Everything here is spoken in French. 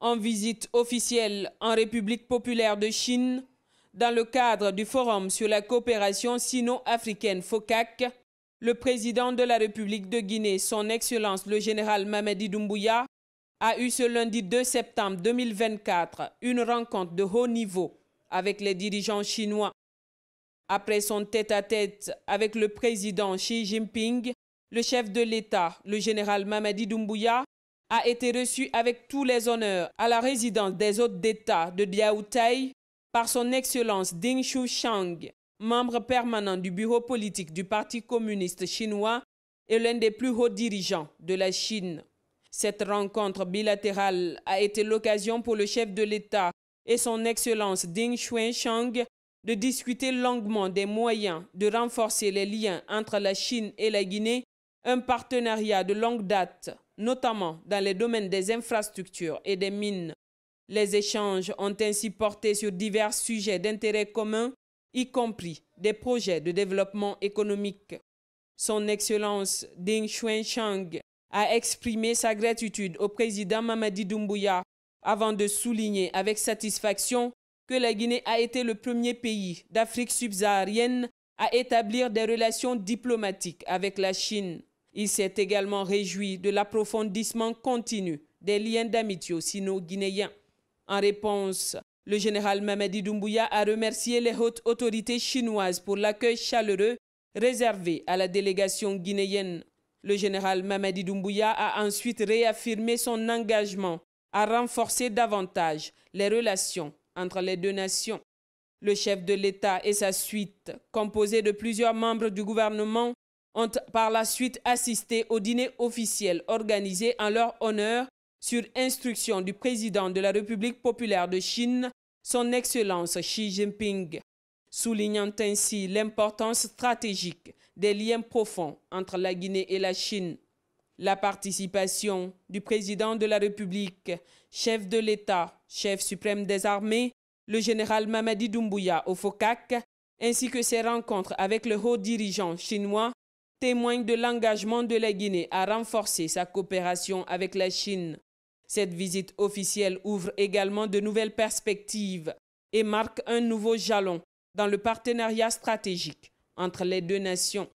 en visite officielle en République populaire de Chine dans le cadre du Forum sur la coopération sino-africaine FOCAC. Le président de la République de Guinée, son Excellence le général Mamadi Doumbouya, a eu ce lundi 2 septembre 2024 une rencontre de haut niveau avec les dirigeants chinois. Après son tête-à-tête avec le président Xi Jinping, le chef de l'État, le général Mamadi Doumbouya, a été reçu avec tous les honneurs à la résidence des hôtes d'État de Diaoutaï par son Excellence Ding Shu Shang, membre permanent du bureau politique du Parti communiste chinois et l'un des plus hauts dirigeants de la Chine. Cette rencontre bilatérale a été l'occasion pour le chef de l'État et son Excellence Ding Shu-Shang de discuter longuement des moyens de renforcer les liens entre la Chine et la Guinée un partenariat de longue date, notamment dans les domaines des infrastructures et des mines. Les échanges ont ainsi porté sur divers sujets d'intérêt commun, y compris des projets de développement économique. Son Excellence Ding Xuanchang a exprimé sa gratitude au président Mamadi Doumbouya avant de souligner avec satisfaction que la Guinée a été le premier pays d'Afrique subsaharienne à établir des relations diplomatiques avec la Chine. Il s'est également réjoui de l'approfondissement continu des liens d'amitié sino-guinéens. En réponse, le général Mamadi Doumbouya a remercié les hautes autorités chinoises pour l'accueil chaleureux réservé à la délégation guinéenne. Le général Mamadi Doumbouya a ensuite réaffirmé son engagement à renforcer davantage les relations entre les deux nations. Le chef de l'État et sa suite, composée de plusieurs membres du gouvernement, ont par la suite assisté au dîner officiel organisé en leur honneur sur instruction du président de la République populaire de Chine, son Excellence Xi Jinping, soulignant ainsi l'importance stratégique des liens profonds entre la Guinée et la Chine. La participation du président de la République, chef de l'État, chef suprême des armées, le général Mamadi Doumbouya au FOCAC, ainsi que ses rencontres avec le haut dirigeant chinois témoigne de l'engagement de la Guinée à renforcer sa coopération avec la Chine. Cette visite officielle ouvre également de nouvelles perspectives et marque un nouveau jalon dans le partenariat stratégique entre les deux nations.